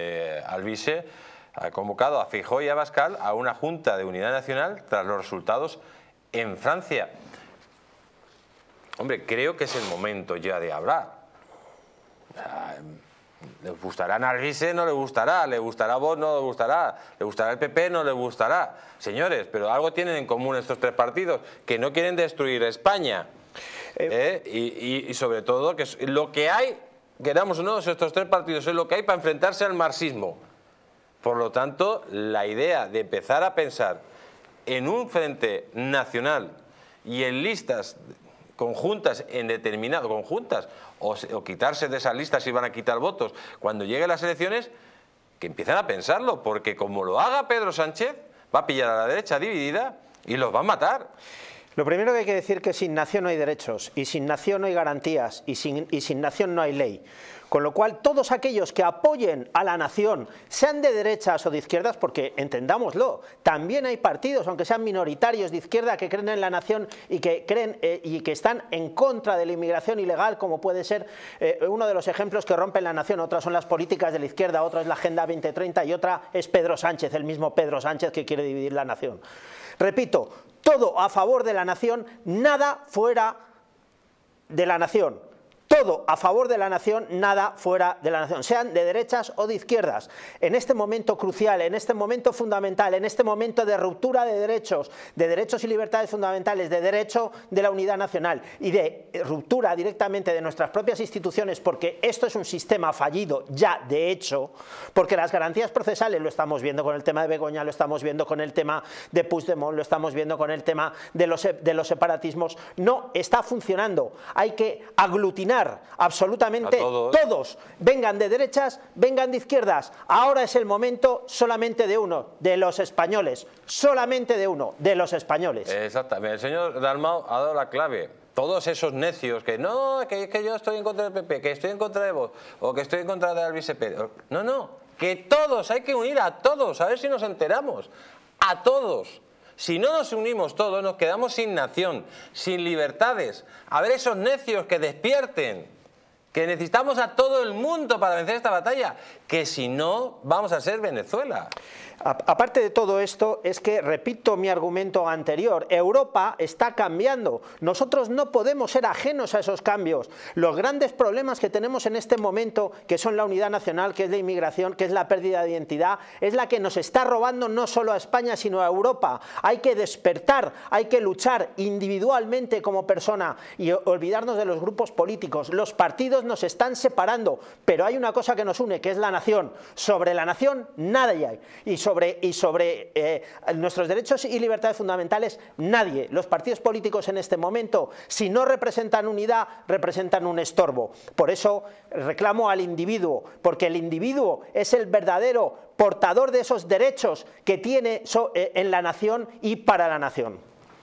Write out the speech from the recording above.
Eh, Alvise ha convocado a Fijó y a Bascal a una junta de unidad nacional tras los resultados en Francia. Hombre, creo que es el momento ya de hablar. Le gustará a no le gustará, le gustará a vos, no le gustará, le gustará el PP, no le gustará. Señores, pero algo tienen en común estos tres partidos, que no quieren destruir España. Eh, ¿eh? y, y sobre todo que lo que hay queramos uno de estos tres partidos es lo que hay para enfrentarse al marxismo. Por lo tanto, la idea de empezar a pensar en un frente nacional y en listas conjuntas en determinado, conjuntas, o, o quitarse de esas listas si van a quitar votos, cuando lleguen las elecciones, que empiezan a pensarlo, porque como lo haga Pedro Sánchez, va a pillar a la derecha dividida y los va a matar. Lo primero que hay que decir es que sin nación no hay derechos, y sin nación no hay garantías, y sin, y sin nación no hay ley. Con lo cual, todos aquellos que apoyen a la nación, sean de derechas o de izquierdas, porque entendámoslo, también hay partidos, aunque sean minoritarios de izquierda, que creen en la nación y que creen eh, y que están en contra de la inmigración ilegal, como puede ser eh, uno de los ejemplos que rompen la nación. Otras son las políticas de la izquierda, otra es la Agenda 2030 y otra es Pedro Sánchez, el mismo Pedro Sánchez que quiere dividir la nación. Repito, todo a favor de la nación, nada fuera de la nación. Todo a favor de la nación, nada fuera de la nación, sean de derechas o de izquierdas. En este momento crucial, en este momento fundamental, en este momento de ruptura de derechos, de derechos y libertades fundamentales, de derecho de la unidad nacional y de ruptura directamente de nuestras propias instituciones, porque esto es un sistema fallido ya de hecho, porque las garantías procesales lo estamos viendo con el tema de Begoña, lo estamos viendo con el tema de Puigdemont, lo estamos viendo con el tema de los, de los separatismos, no está funcionando. Hay que aglutinar absolutamente todos. vengan de derechas, vengan de izquierdas. Ahora es el momento solamente de uno, de los españoles, solamente de uno, de los españoles. Exactamente, el señor Dalmau ha dado la clave todos esos necios que no, que, que yo estoy en contra del PP, que estoy en contra de vos, o que estoy en contra de Alvis No, no, que todos, hay que unir a todos, a ver si nos enteramos, a todos. Si no nos unimos todos, nos quedamos sin nación, sin libertades. A ver esos necios que despierten que necesitamos a todo el mundo para vencer esta batalla, que si no vamos a ser Venezuela. Aparte de todo esto, es que repito mi argumento anterior, Europa está cambiando, nosotros no podemos ser ajenos a esos cambios. Los grandes problemas que tenemos en este momento, que son la unidad nacional, que es la inmigración, que es la pérdida de identidad, es la que nos está robando no solo a España, sino a Europa. Hay que despertar, hay que luchar individualmente como persona y olvidarnos de los grupos políticos. Los partidos nos están separando, pero hay una cosa que nos une, que es la nación. Sobre la nación nadie hay. Y sobre, y sobre eh, nuestros derechos y libertades fundamentales nadie. Los partidos políticos en este momento, si no representan unidad, representan un estorbo. Por eso reclamo al individuo, porque el individuo es el verdadero portador de esos derechos que tiene eh, en la nación y para la nación.